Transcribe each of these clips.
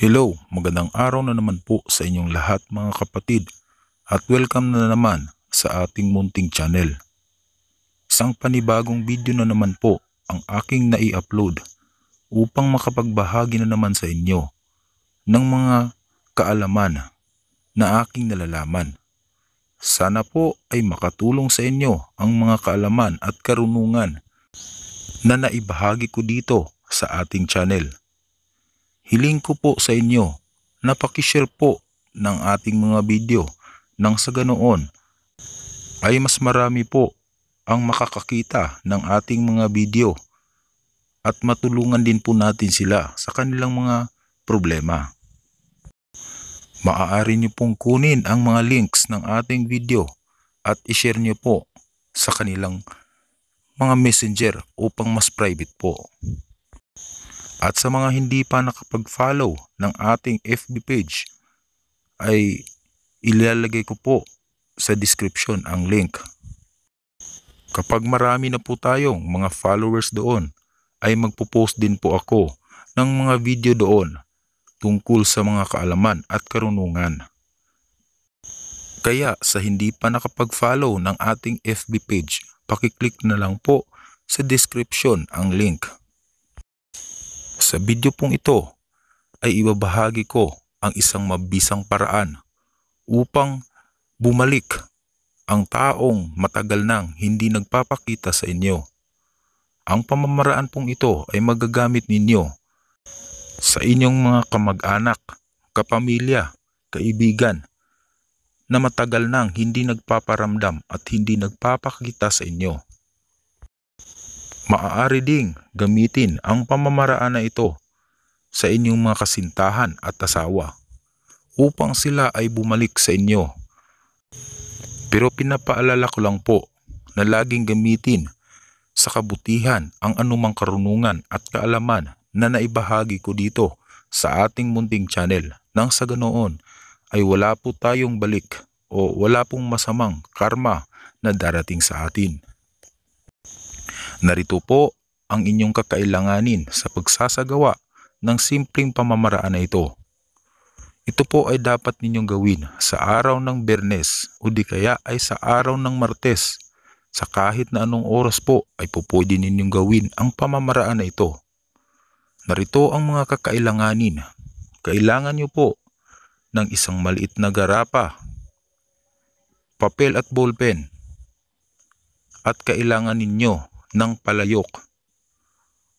Hello, magandang araw na naman po sa inyong lahat mga kapatid at welcome na naman sa ating munting channel. Isang panibagong video na naman po ang aking nai-upload upang makapagbahagi na naman sa inyo ng mga kaalaman na aking nalalaman. Sana po ay makatulong sa inyo ang mga kaalaman at karunungan na naibahagi ko dito sa ating channel. Hiling ko po sa inyo na pakishare po ng ating mga video nang sa ganoon ay mas marami po ang makakakita ng ating mga video at matulungan din po natin sila sa kanilang mga problema. Maaari niyo pong kunin ang mga links ng ating video at ishare niyo po sa kanilang mga messenger upang mas private po. At sa mga hindi pa nakapag-follow ng ating FB page ay ilalagay ko po sa description ang link. Kapag marami na po tayong mga followers doon ay magpo-post din po ako ng mga video doon tungkol sa mga kaalaman at karunungan. Kaya sa hindi pa nakapag-follow ng ating FB page, pakiclick na lang po sa description ang link. Sa video pong ito ay ibabahagi ko ang isang mabisang paraan upang bumalik ang taong matagal nang hindi nagpapakita sa inyo. Ang pamamaraan pong ito ay magagamit ninyo sa inyong mga kamag-anak, kapamilya, kaibigan na matagal nang hindi nagpaparamdam at hindi nagpapakita sa inyo. Maaari ding gamitin ang pamamaraan na ito sa inyong mga kasintahan at asawa upang sila ay bumalik sa inyo. Pero pinapaalala ko lang po na laging gamitin sa kabutihan ang anumang karunungan at kaalaman na naibahagi ko dito sa ating munting channel nang sa ganoon ay wala po tayong balik o wala pong masamang karma na darating sa atin. Narito po ang inyong kakailanganin sa pagsasagawa ng simpleng pamamaraan na ito. Ito po ay dapat ninyong gawin sa araw ng Bernes o di kaya ay sa araw ng Martes. Sa kahit na anong oras po ay pupwede ninyong gawin ang pamamaraan na ito. Narito ang mga kakailanganin. Kailangan nyo po ng isang maliit na garapa, papel at ballpen, at kailangan ninyo ng palayok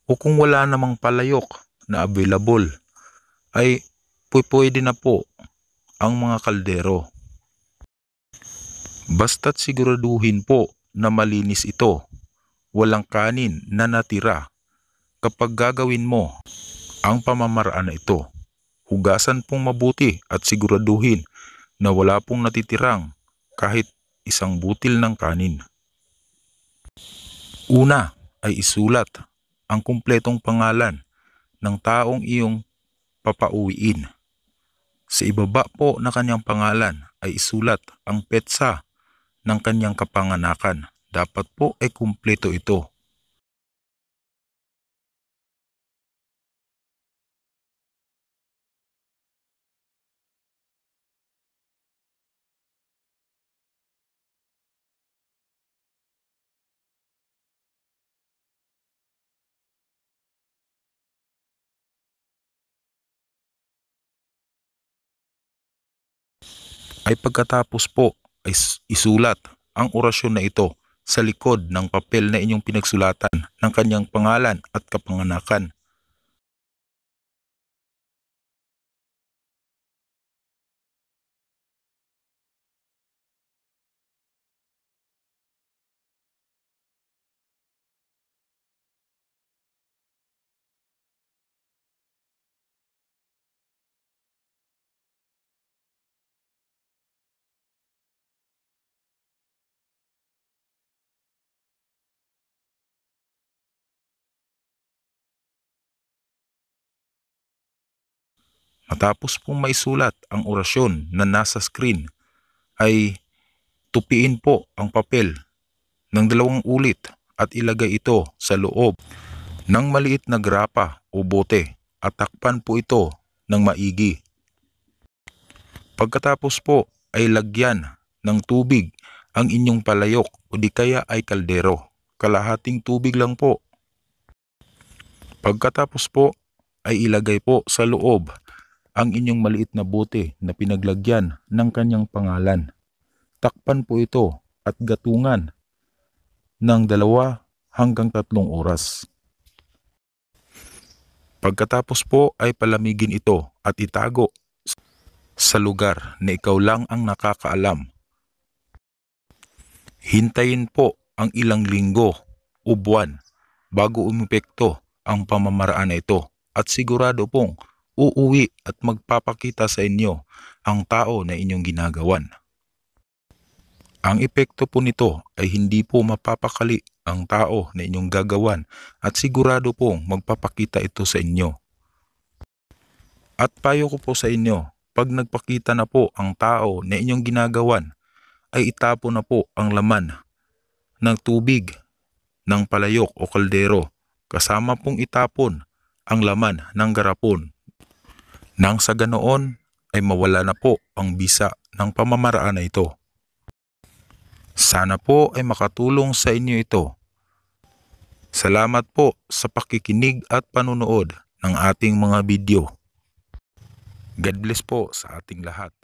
o kung wala namang palayok na available ay pwede na po ang mga kaldero. Basta't siguraduhin po na malinis ito, walang kanin na natira kapag gagawin mo ang pamamaraan na ito. Hugasan pong mabuti at siguraduhin na wala pong natitirang kahit isang butil ng kanin. Una ay isulat ang kumpletong pangalan ng taong iyong papauwiin. Sa ibaba po na kanyang pangalan ay isulat ang petsa ng kanyang kapanganakan. Dapat po ay kumpleto ito ay pagkatapos po ay isulat ang orasyon na ito sa likod ng papel na inyong pinagsulatan ng kanyang pangalan at kapanganakan Matapos pong maisulat ang orasyon na nasa screen ay tupiin po ang papel ng dalawang ulit at ilagay ito sa loob ng maliit na grapa o bote at takpan po ito ng maigi. Pagkatapos po ay lagyan ng tubig ang inyong palayok o di kaya ay kaldero. Kalahating tubig lang po. Pagkatapos po ay ilagay po sa loob ang inyong maliit na bote na pinaglagyan ng kanyang pangalan. Takpan po ito at gatungan ng dalawa hanggang tatlong oras. Pagkatapos po ay palamigin ito at itago sa lugar na ikaw lang ang nakakaalam. Hintayin po ang ilang linggo o buwan bago umepekto ang pamamaraan na ito at sigurado pong uuwi at magpapakita sa inyo ang tao na inyong ginagawan. Ang epekto po nito ay hindi po mapapakali ang tao na inyong gagawan at sigurado pong magpapakita ito sa inyo. At payo ko po sa inyo, pag nagpakita na po ang tao na inyong ginagawan, ay itapo na po ang laman ng tubig ng palayok o kaldero kasama pong itapon ang laman ng garapon nang sa ganoon ay mawala na po ang bisa ng pamamaraan na ito. Sana po ay makatulong sa inyo ito. Salamat po sa pakikinig at panunood ng ating mga video. God bless po sa ating lahat.